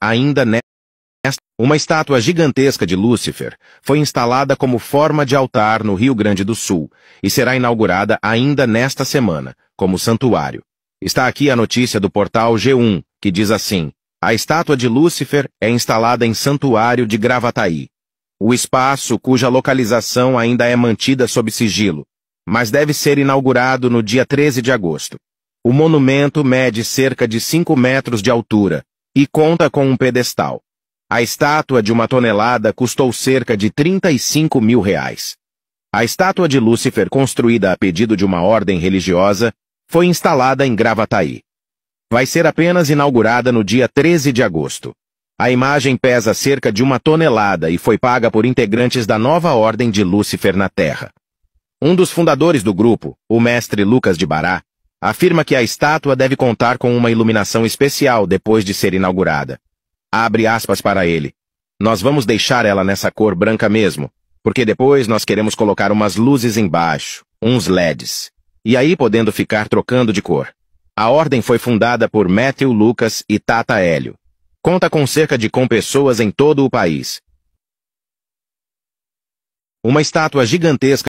ainda nesta uma estátua gigantesca de Lúcifer foi instalada como forma de altar no Rio Grande do Sul e será inaugurada ainda nesta semana, como santuário. Está aqui a notícia do portal G1, que diz assim, a estátua de Lúcifer é instalada em santuário de Gravataí. O espaço, cuja localização ainda é mantida sob sigilo, mas deve ser inaugurado no dia 13 de agosto. O monumento mede cerca de 5 metros de altura e conta com um pedestal. A estátua de uma tonelada custou cerca de 35 mil reais. A estátua de Lúcifer, construída a pedido de uma ordem religiosa, foi instalada em Gravataí. Vai ser apenas inaugurada no dia 13 de agosto. A imagem pesa cerca de uma tonelada e foi paga por integrantes da nova Ordem de Lúcifer na Terra. Um dos fundadores do grupo, o mestre Lucas de Bará, afirma que a estátua deve contar com uma iluminação especial depois de ser inaugurada. Abre aspas para ele. Nós vamos deixar ela nessa cor branca mesmo, porque depois nós queremos colocar umas luzes embaixo, uns LEDs, e aí podendo ficar trocando de cor. A ordem foi fundada por Matthew Lucas e Tata Hélio. Conta com cerca de com pessoas em todo o país. Uma estátua gigantesca